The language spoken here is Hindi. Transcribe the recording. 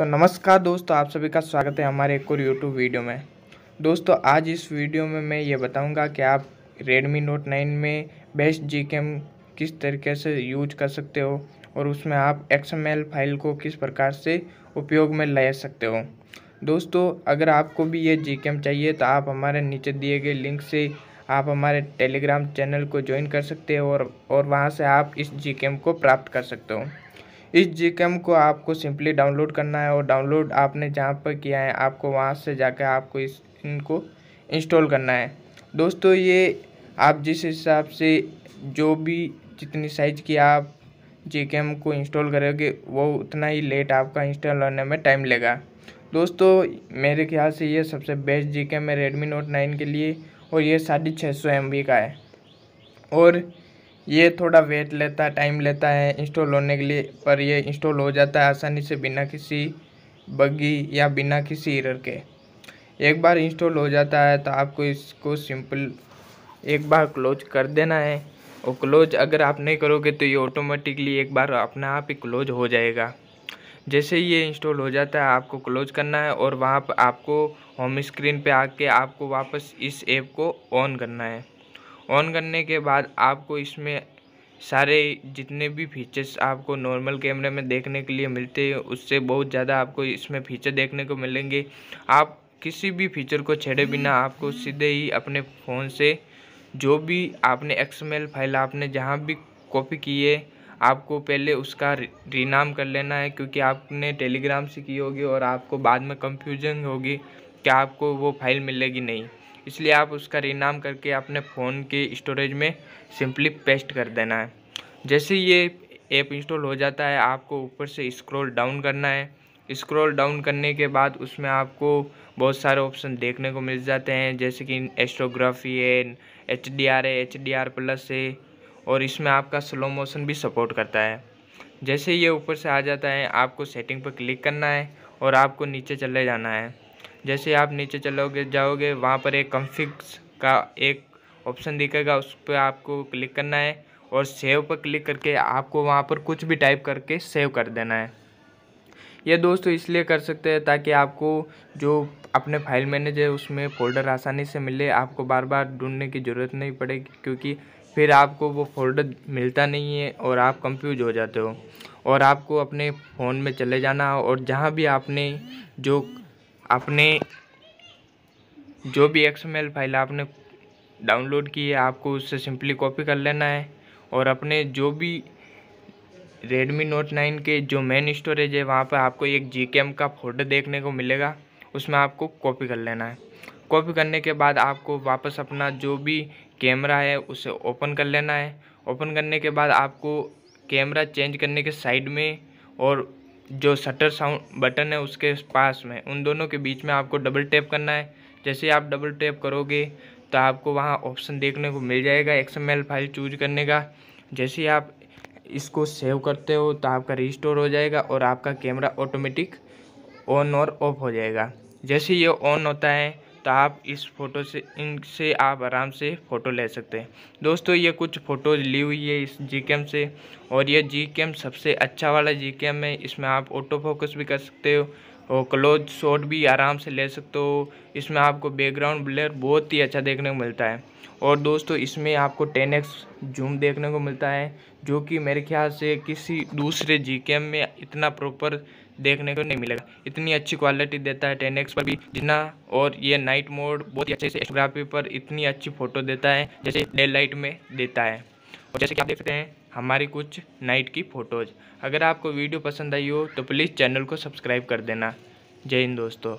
तो नमस्कार दोस्तों आप सभी का स्वागत है हमारे एक और यूट्यूब वीडियो में दोस्तों आज इस वीडियो में मैं ये बताऊंगा कि आप Redmi Note 9 में बेस्ट जी किस तरीके से यूज कर सकते हो और उसमें आप एक्स फाइल को किस प्रकार से उपयोग में ले सकते हो दोस्तों अगर आपको भी ये जी चाहिए तो आप हमारे नीचे दिए गए लिंक से आप हमारे टेलीग्राम चैनल को ज्वाइन कर सकते हो और और वहाँ से आप इस जी को प्राप्त कर सकते हो इस जीकेम को आपको सिंपली डाउनलोड करना है और डाउनलोड आपने जहाँ पर किया है आपको वहाँ से जाकर आपको इस इनको इंस्टॉल करना है दोस्तों ये आप जिस हिसाब से जो भी जितनी साइज की आप जीकेम को इंस्टॉल करोगे वो उतना ही लेट आपका इंस्टॉल होने में टाइम लेगा दोस्तों मेरे ख्याल से ये सबसे बेस्ट कैम है रेडमी नोट नाइन के लिए और ये साढ़े छः सौ एम का है और ये थोड़ा वेट लेता है टाइम लेता है इंस्टॉल होने के लिए पर ये इंस्टॉल हो जाता है आसानी से बिना किसी बग्गी या बिना किसी इरर के एक बार इंस्टॉल हो जाता है तो आपको इसको सिंपल एक बार क्लोज कर देना है और क्लोज अगर आप नहीं करोगे तो ये ऑटोमेटिकली एक बार अपने आप ही क्लोज हो जाएगा जैसे ही ये इंस्टॉल हो जाता है आपको क्लोज करना है और वहाँ पर आपको होम स्क्रीन पे आके आपको वापस इस ऐप को ऑन करना है ऑन करने के बाद आपको इसमें सारे जितने भी फीचर्स आपको नॉर्मल कैमरे में देखने के लिए मिलते हैं उससे बहुत ज़्यादा आपको इसमें फीचर देखने को मिलेंगे आप किसी भी फीचर को छेड़े बिना आपको सीधे ही अपने फ़ोन से जो भी आपने एक्सएमएल फाइल आपने जहाँ भी कॉपी की है आपको पहले उसका रीनाम कर लेना है क्योंकि आपने टेलीग्राम से की होगी और आपको बाद में कंफ्यूजन होगी कि आपको वो फाइल मिलेगी नहीं इसलिए आप उसका रीनाम करके अपने फ़ोन के स्टोरेज में सिंपली पेस्ट कर देना है जैसे ये ऐप इंस्टॉल हो जाता है आपको ऊपर से स्क्रॉल डाउन करना है स्क्रॉल डाउन करने के बाद उसमें आपको बहुत सारे ऑप्शन देखने को मिल जाते हैं जैसे कि एस्ट्रोग्राफी है एच डी आर है एच डी आर प्लस है और इसमें आपका स्लो मोशन भी सपोर्ट करता है जैसे ये ऊपर से आ जाता है आपको सेटिंग पर क्लिक करना है और आपको नीचे चले जाना है जैसे आप नीचे चलोगे जाओगे वहाँ पर एक कम्फिक्स का एक ऑप्शन दिखेगा उस पर आपको क्लिक करना है और सेव पर क्लिक करके आपको वहाँ पर कुछ भी टाइप करके सेव कर देना है ये दोस्तों इसलिए कर सकते हैं ताकि आपको जो अपने फाइल मैनेजर उसमें फ़ोल्डर आसानी से मिले आपको बार बार ढूंढने की ज़रूरत नहीं पड़ेगी क्योंकि फिर आपको वो फोल्डर मिलता नहीं है और आप कंफ्यूज हो जाते हो और आपको अपने फ़ोन में चले जाना और जहाँ भी आपने जो आपने जो भी एक्सएमएल फाइल आपने डाउनलोड की है आपको उससे सिंपली कॉपी कर लेना है और अपने जो भी रेडमी नोट नाइन के जो मेन स्टोरेज है वहाँ पर आपको एक जी का फ़ोटो देखने को मिलेगा उसमें आपको कॉपी कर लेना है कॉपी करने के बाद आपको वापस अपना जो भी कैमरा है उसे ओपन कर लेना है ओपन करने के बाद आपको कैमरा चेंज करने के साइड में और जो शटर साउंड बटन है उसके पास में उन दोनों के बीच में आपको डबल टैप करना है जैसे आप डबल टैप करोगे तो आपको वहाँ ऑप्शन देखने को मिल जाएगा एक्सएमएल फाइल चूज करने का जैसे आप इसको सेव करते हो तो आपका रिस्टोर हो जाएगा और आपका कैमरा ऑटोमेटिक ऑन और ऑफ हो जाएगा जैसे ये ऑन होता है तो आप इस फ़ोटो से इनसे आप आराम से फ़ोटो ले सकते हैं दोस्तों ये कुछ फ़ोटोज़ ली हुई है इस जी से और ये जी सबसे अच्छा वाला जी है इसमें आप ऑटो फोकस भी कर सकते हो और क्लोज शॉट भी आराम से ले सकते हो इसमें आपको बैकग्राउंड ब्लर बहुत ही अच्छा देखने को मिलता है और दोस्तों इसमें आपको एक्स जूम देखने को मिलता है जो कि मेरे ख्याल से किसी दूसरे जी में इतना प्रॉपर देखने को नहीं मिलेगा इतनी अच्छी क्वालिटी देता है टेन एक्स पर भी जितना और ये नाइट मोड बहुत ही अच्छे से एस्ट्रोग्राफी पर इतनी अच्छी फ़ोटो देता है जैसे डे लाइट में देता है और जैसे कि आप देखते हैं हमारी कुछ नाइट की फ़ोटोज़ अगर आपको वीडियो पसंद आई हो तो प्लीज़ चैनल को सब्सक्राइब कर देना जय हिंद दोस्तों